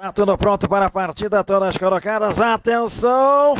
Está tudo pronto para a partida, todas colocadas. Atenção!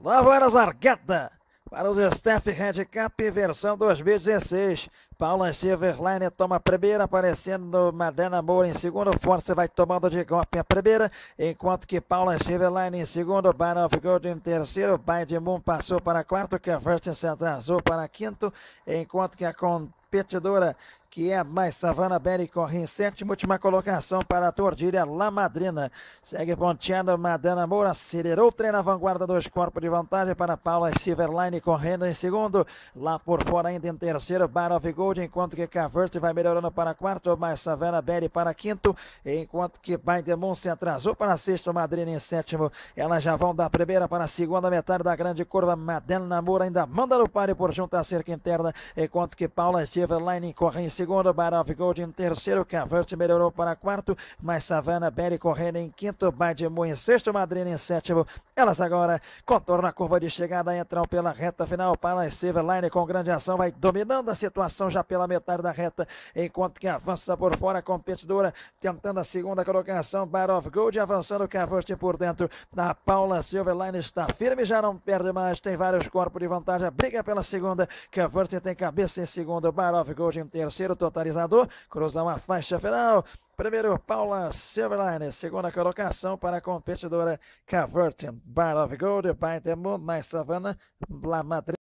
Nova era a zargada para o Staff Handicap, versão 2016. Paula Silverline toma a primeira, aparecendo Madena Moura em segundo. Força vai tomando de golpe a primeira, enquanto que Paula Silverline em segundo. Bar of Gold em terceiro. Biden Moon passou para quarto. Converse se atrasou para quinto, enquanto que a competidora que é mais Savana Berry corre em sétima, última colocação para a Tordilha La Madrina. Segue ponteando Madana Moura, acelerou, treina a vanguarda, dois corpos de vantagem para Paula Silverline correndo em segundo. Lá por fora ainda em terceiro, Bar of Gold, enquanto que Cavert vai melhorando para quarto, mais Savana Berry para quinto, enquanto que Baidemon se atrasou para sexto, Madrina em sétimo. Elas já vão da primeira para a segunda metade da grande curva. Madana Moura ainda manda no páreo por junto à cerca interna, enquanto que Paula Silverline corre em segundo, Barov Gold em terceiro, Cavante melhorou para quarto, mas Savannah Berry correndo em quinto, Badmu em sexto, Madrina em sétimo. Elas agora contornam a curva de chegada, entram pela reta final, para Silverline com grande ação, vai dominando a situação já pela metade da reta, enquanto que avança por fora a competidora, tentando a segunda colocação, Barov Gold avançando, Cavante por dentro, da Paula Silverline está firme, já não perde mais, tem vários corpos de vantagem, briga pela segunda, Cavante tem cabeça em segundo, Barov Gold em terceiro, terceiro totalizador, cruzar uma faixa final. Primeiro, Paula Silverline. Segunda colocação para a competidora Cavert. Bar of Gold, By the Moon, mais Savannah, La Madrid.